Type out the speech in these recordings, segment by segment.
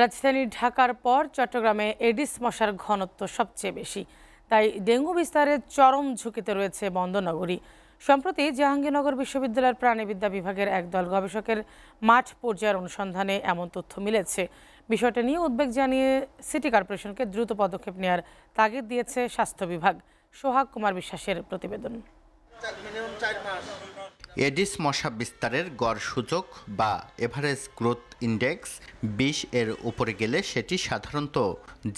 রাজধানী ঢাকার পর চট্টগ্রামে এডিস মশার ঘনত্ব সবচেয়ে বেশি তাই ডেঙ্গু বিস্তারের চরম ঝুঁকিতে রয়েছে বন্দনগরী সম্প্রতি জাহাঙ্গীরনগর বিশ্ববিদ্যালয়ের প্রাণীবিদ্যা বিভাগের একদল গবেষকের মাঠ পর্যায়ের অনুসন্ধানে এমন তথ্য মিলেছে বিষয়টা নিয়ে উদ্বেগ জানিয়ে সিটি কর্পোরেশনকে দ্রুত পদক্ষেপ নেওয়ার তাগিদ দিয়েছে স্বাস্থ্য বিভাগ সোহাগ কুমার বিশ্বাসের প্রতিবেদন এডিস মশা বিস্তারের গড় সূচক বা এভারেজ গ্রোথ ইন্ডেক্স বিশ এর উপরে গেলে সেটি সাধারণত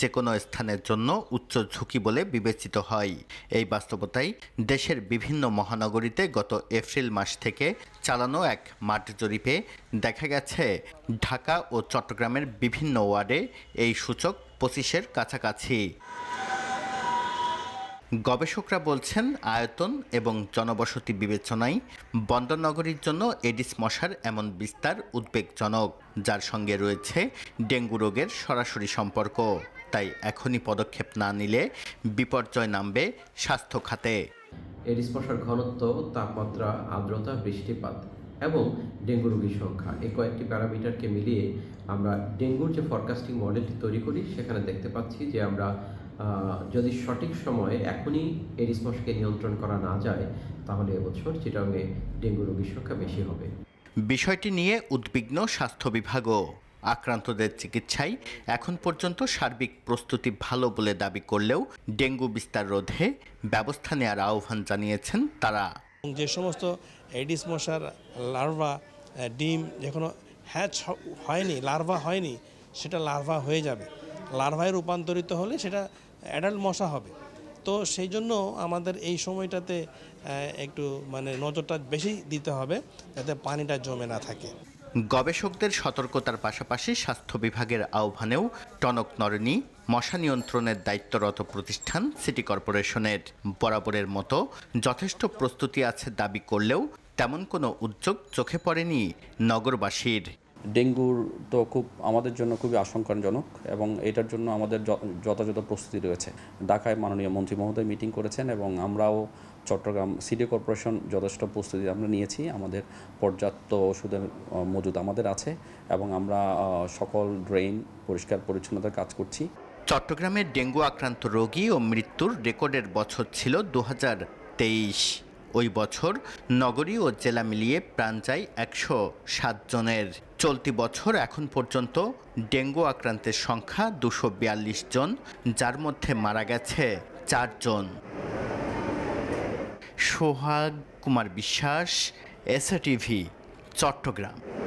যে কোনো স্থানের জন্য উচ্চ ঝুঁকি বলে বিবেচিত হয় এই বাস্তবতায় দেশের বিভিন্ন মহানগরীতে গত এপ্রিল মাস থেকে চালানো এক মাঠ জরিপে দেখা গেছে ঢাকা ও চট্টগ্রামের বিভিন্ন ওয়ার্ডে এই সূচক পঁচিশের কাছাকাছি গবেষকরা বলছেন আয়তন এবং জনবসতি বিবেচনায় বন্দরনগরীর জন্য এডিস মশার এমন বিস্তার উদ্বেগজনক যার সঙ্গে রয়েছে ডেঙ্গু রোগের সরাসরি সম্পর্ক তাই এখনই পদক্ষেপ না নিলে বিপর্যয় নামবে স্বাস্থ্য খাতে এডিস মশার ঘনত্ব তাপমাত্রা আর্দ্রতা বৃষ্টিপাত এবং ডেঙ্গু রোগীর সংখ্যা এই কয়েকটি প্যারামিটারকে মিলিয়ে আমরা ডেঙ্গুর যে ফরকাস্টিং মডেলটি তৈরি করি সেখানে দেখতে পাচ্ছি যে আমরা যদি সঠিক সময়ে এখনই এডিস মশাকে নিয়ন্ত্রণ করা না যায় তাহলে এবছর চিটাংয়ে ডেঙ্গু রোগীর সংখ্যা বেশি হবে বিষয়টি নিয়ে উদ্বিগ্ন স্বাস্থ্য বিভাগও আক্রান্তদের চিকিৎসায় এখন পর্যন্ত সার্বিক প্রস্তুতি ভালো বলে দাবি করলেও ডেঙ্গু বিস্তার রোধে ব্যবস্থা নেওয়ার আহ্বান জানিয়েছেন তারা যে সমস্ত এডিস মশার লার্ভা ডিম কোনো হ্যাচ হয়নি লার্ভা হয়নি সেটা লার্ভা হয়ে যাবে লার্ভায় রূপান্তরিত হলে সেটা অ্যাডাল্ট মশা হবে তো সেই জন্য আমাদের এই সময়টাতে একটু মানে নজরটা বেশি দিতে হবে যাতে পানিটা জমে না থাকে গবেষকদের সতর্কতার পাশাপাশি স্বাস্থ্য বিভাগের আহ্বানেও টনক নরেনি মশা নিয়ন্ত্রণের দায়িত্বরত প্রতিষ্ঠান সিটি কর্পোরেশনের বরাবরের মতো যথেষ্ট প্রস্তুতি আছে দাবি করলেও তেমন কোনো উদ্যোগ চোখে পড়েনি নগরবাসীর ডেঙ্গুর তো খুব আমাদের জন্য খুবই আশঙ্কাজনক এবং এটার জন্য আমাদের যথাযথ প্রস্তুতি রয়েছে ঢাকায় মাননীয় মন্ত্রী মহোদয় মিটিং করেছেন এবং আমরাও চট্টগ্রাম সিটি কর্পোরেশন যথেষ্ট প্রস্তুতি আমরা নিয়েছি আমাদের পর্যাপ্ত ওষুধের মজুদ আমাদের আছে এবং আমরা সকল ড্রেন পরিষ্কার পরিচ্ছন্নতার কাজ করছি চট্টগ্রামে ডেঙ্গু আক্রান্ত রোগী ও মৃত্যুর রেকর্ডের বছর ছিল দু ওই বছর নগরী ও জেলা মিলিয়ে প্রাণ যায় একশো সাতজনের চলতি বছর এখন পর্যন্ত ডেঙ্গু আক্রান্তের সংখ্যা দুশো জন যার মধ্যে মারা গেছে চারজন সোহাগ কুমার বিশ্বাস এসএটিভি চট্টগ্রাম